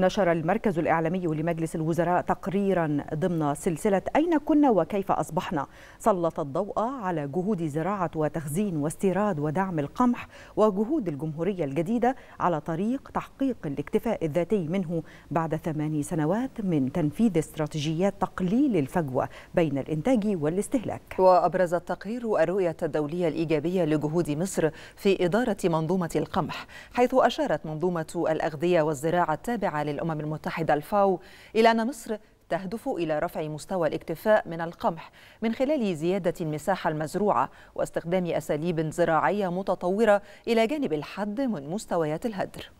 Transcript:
نشر المركز الإعلامي لمجلس الوزراء تقريرا ضمن سلسلة أين كنا وكيف أصبحنا سلط الضوء على جهود زراعة وتخزين واستيراد ودعم القمح وجهود الجمهورية الجديدة على طريق تحقيق الاكتفاء الذاتي منه بعد ثماني سنوات من تنفيذ استراتيجيات تقليل الفجوة بين الإنتاج والاستهلاك وأبرز التقرير الرؤية الدولية الإيجابية لجهود مصر في إدارة منظومة القمح حيث أشارت منظومة الأغذية والزراعة التابعة للأمم المتحدة الفاو إلى أن مصر تهدف إلى رفع مستوى الاكتفاء من القمح من خلال زيادة المساحة المزروعة واستخدام أساليب زراعية متطورة إلى جانب الحد من مستويات الهدر